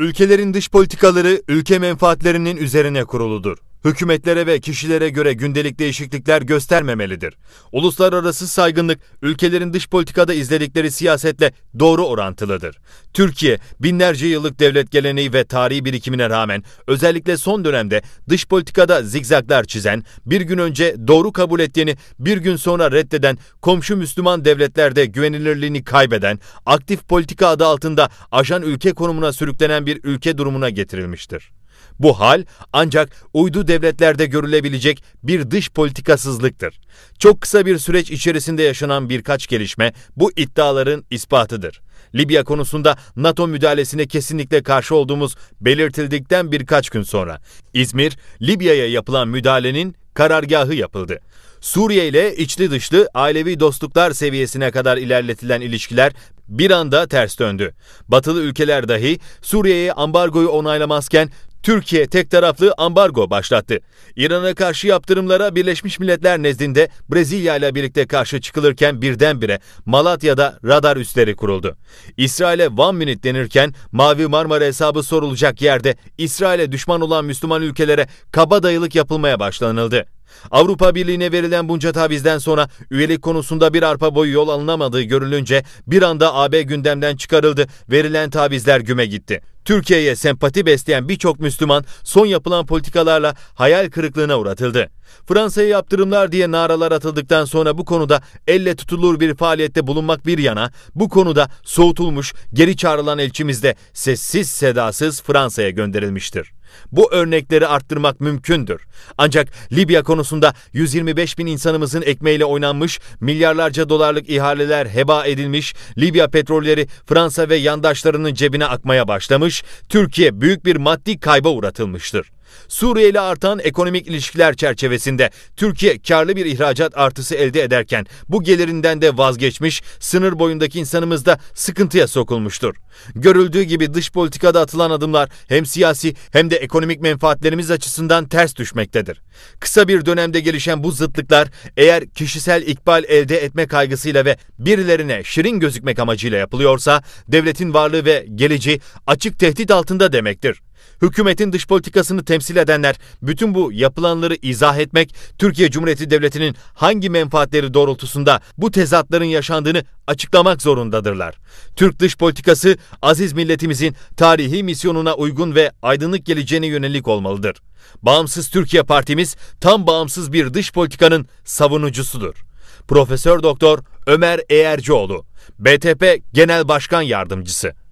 Ülkelerin dış politikaları ülke menfaatlerinin üzerine kuruludur hükümetlere ve kişilere göre gündelik değişiklikler göstermemelidir. Uluslararası saygınlık ülkelerin dış politikada izledikleri siyasetle doğru orantılıdır. Türkiye binlerce yıllık devlet geleneği ve tarihi birikimine rağmen özellikle son dönemde dış politikada zigzaglar çizen, bir gün önce doğru kabul ettiğini bir gün sonra reddeden, komşu Müslüman devletlerde güvenilirliğini kaybeden, aktif politika adı altında ajan ülke konumuna sürüklenen bir ülke durumuna getirilmiştir. Bu hal ancak uydu devletlerde görülebilecek bir dış politikasızlıktır. Çok kısa bir süreç içerisinde yaşanan birkaç gelişme bu iddiaların ispatıdır. Libya konusunda NATO müdahalesine kesinlikle karşı olduğumuz belirtildikten birkaç gün sonra İzmir, Libya'ya yapılan müdahalenin karargahı yapıldı. Suriye ile içli dışlı ailevi dostluklar seviyesine kadar ilerletilen ilişkiler bir anda ters döndü. Batılı ülkeler dahi Suriye'ye ambargoyu onaylamazken Türkiye tek taraflı ambargo başlattı. İran'a karşı yaptırımlara Birleşmiş Milletler nezdinde Brezilya ile birlikte karşı çıkılırken birdenbire Malatya'da radar üsleri kuruldu. İsrail'e one minute denirken Mavi Marmara hesabı sorulacak yerde İsrail'e düşman olan Müslüman ülkelere kabadayılık yapılmaya başlanıldı. Avrupa Birliği'ne verilen bunca tavizden sonra üyelik konusunda bir arpa boyu yol alınamadığı görülünce bir anda AB gündemden çıkarıldı, verilen tavizler güme gitti. Türkiye'ye sempati besleyen birçok Müslüman son yapılan politikalarla hayal kırıklığına uğratıldı. Fransa'ya yaptırımlar diye naralar atıldıktan sonra bu konuda elle tutulur bir faaliyette bulunmak bir yana bu konuda soğutulmuş geri çağrılan elçimiz de sessiz sedasız Fransa'ya gönderilmiştir. Bu örnekleri arttırmak mümkündür. Ancak Libya konusunda 125 bin insanımızın ekmeğiyle oynanmış, milyarlarca dolarlık ihaleler heba edilmiş, Libya petrolleri Fransa ve yandaşlarının cebine akmaya başlamış, Türkiye büyük bir maddi kayba uğratılmıştır. Suriye ile artan ekonomik ilişkiler çerçevesinde Türkiye karlı bir ihracat artısı elde ederken bu gelirinden de vazgeçmiş, sınır boyundaki insanımız da sıkıntıya sokulmuştur. Görüldüğü gibi dış politikada atılan adımlar hem siyasi hem de ekonomik menfaatlerimiz açısından ters düşmektedir. Kısa bir dönemde gelişen bu zıtlıklar eğer kişisel ikbal elde etme kaygısıyla ve birilerine şirin gözükmek amacıyla yapılıyorsa devletin varlığı ve geleceği açık tehdit altında demektir. Hükümetin dış politikasını temsil edenler bütün bu yapılanları izah etmek, Türkiye Cumhuriyeti Devleti'nin hangi menfaatleri doğrultusunda bu tezatların yaşandığını açıklamak zorundadırlar. Türk dış politikası aziz milletimizin tarihi misyonuna uygun ve aydınlık geleceğine yönelik olmalıdır. Bağımsız Türkiye Partimiz tam bağımsız bir dış politikanın savunucusudur. Profesör Doktor Ömer Eğercioğlu, BTP Genel Başkan Yardımcısı